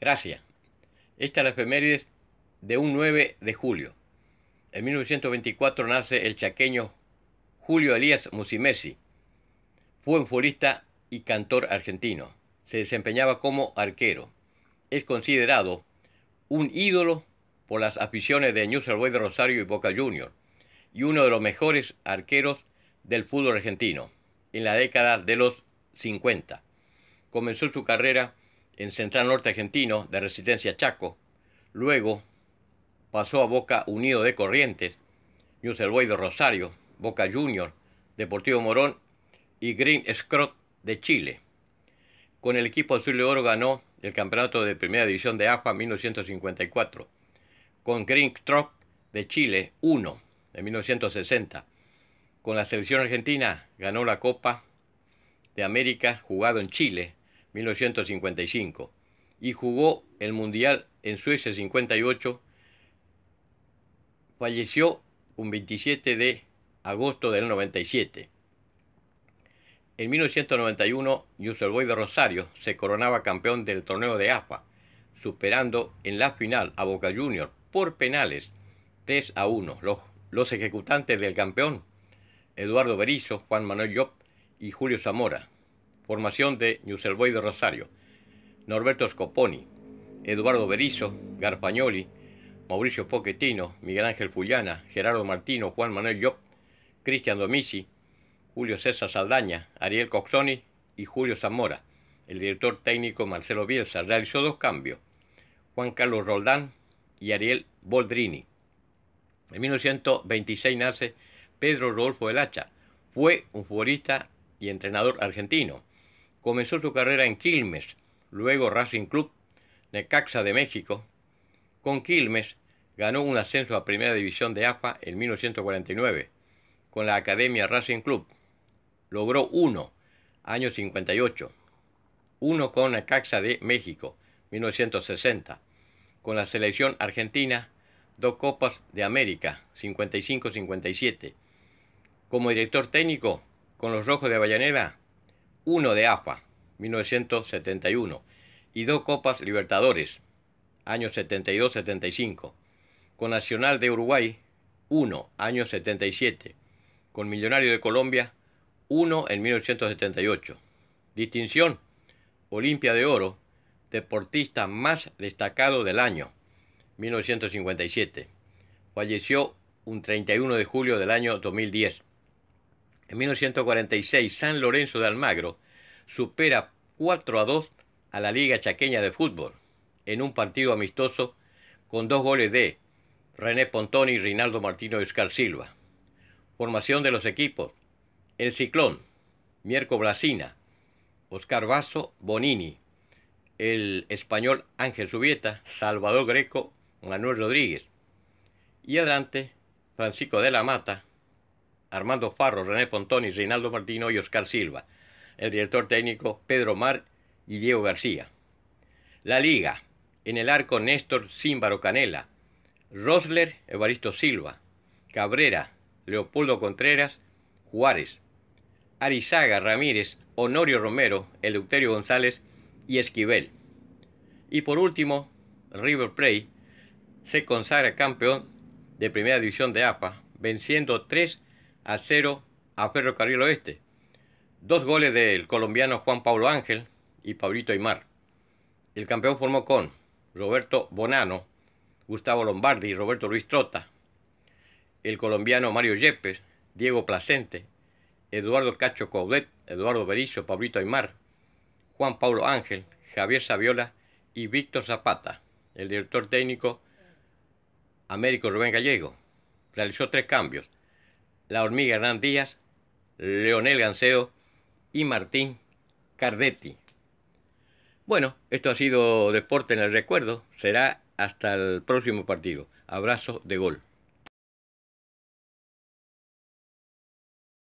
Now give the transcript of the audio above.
Gracias. Esta es la efemérides de un 9 de julio. En 1924 nace el chaqueño Julio Elías Musimesi. Fue un futbolista y cantor argentino. Se desempeñaba como arquero. Es considerado un ídolo por las aficiones de News Boys de Rosario y Boca Juniors y uno de los mejores arqueros del fútbol argentino en la década de los 50. Comenzó su carrera en Central Norte Argentino de Resistencia Chaco. Luego pasó a Boca Unido de Corrientes, News El Boy de Rosario, Boca Junior, Deportivo Morón y Green Scrot de Chile. Con el equipo azul de oro ganó el campeonato de primera división de AFA 1954. Con Green Troc de Chile 1 de 1960. Con la selección argentina ganó la Copa de América jugado en Chile 1955 y jugó el Mundial en Suecia 58. Falleció un 27 de agosto del 97. En 1991, Yusel Boy de Rosario se coronaba campeón del torneo de AFA, superando en la final a Boca Juniors por penales 3 a 1. Los, ejecutantes del campeón, Eduardo Berizzo, Juan Manuel Job y Julio Zamora, Formación de Boy de Rosario, Norberto Scoponi, Eduardo Berizo, Garpañoli, Mauricio Pochettino, Miguel Ángel Fullana, Gerardo Martino, Juan Manuel Llop, Cristian Domici, Julio César Saldaña, Ariel Coxoni y Julio Zamora. El director técnico Marcelo Bielsa realizó dos cambios, Juan Carlos Roldán y Ariel Boldrini. En 1926 nace Pedro Rodolfo del Fue un futbolista y entrenador argentino. Comenzó su carrera en Quilmes, luego Racing Club, Necaxa de México. Con Quilmes ganó un ascenso a Primera División de AFA en 1949 con la Academia Racing Club. Logró uno, año 58. Uno con Necaxa de México, 1960. Con la selección argentina, dos Copas de América, 55-57. Como director técnico, con los Rojos de Avellaneda, 1 de AFA, 1971, y dos Copas Libertadores, año 72-75, con Nacional de Uruguay, 1, año 77, con Millonario de Colombia, 1 en 1978. Distinción, Olimpia de Oro, deportista más destacado del año, 1957. Falleció un 31 de julio del año 2010. En 1946, San Lorenzo de Almagro supera 4 a 2 a la Liga Chaqueña de Fútbol en un partido amistoso con dos goles de René Pontoni, y Reinaldo Martino de Silva. Formación de los equipos. El Ciclón, Mierco Blasina, Oscar Vaso, Bonini, el español Ángel Subieta, Salvador Greco, Manuel Rodríguez. Y adelante, Francisco de la Mata, Armando Farro, René Pontoni, Reinaldo Martino y Oscar Silva. El director técnico Pedro Mar y Diego García. La Liga. En el arco Néstor Címbaro Canela. Rosler, Evaristo Silva. Cabrera, Leopoldo Contreras, Juárez. Arizaga Ramírez, Honorio Romero, Eleuterio González y Esquivel. Y por último, River Plate se consagra campeón de Primera División de APA, venciendo 3 a 0 a Ferrocarril Oeste. Dos goles del colombiano Juan Pablo Ángel y Paulito Aymar. El campeón formó con Roberto Bonano, Gustavo Lombardi y Roberto Luis Trota. El colombiano Mario Yepes, Diego Placente, Eduardo Cacho Caudet, Eduardo Berizzo, Pablito Aymar, Juan Pablo Ángel, Javier Saviola y Víctor Zapata. El director técnico Américo Rubén Gallego realizó tres cambios. La Hormiga Hernán Díaz, Leonel Ganceo y Martín Cardetti. Bueno, esto ha sido Deporte en el Recuerdo. Será hasta el próximo partido. Abrazo de gol.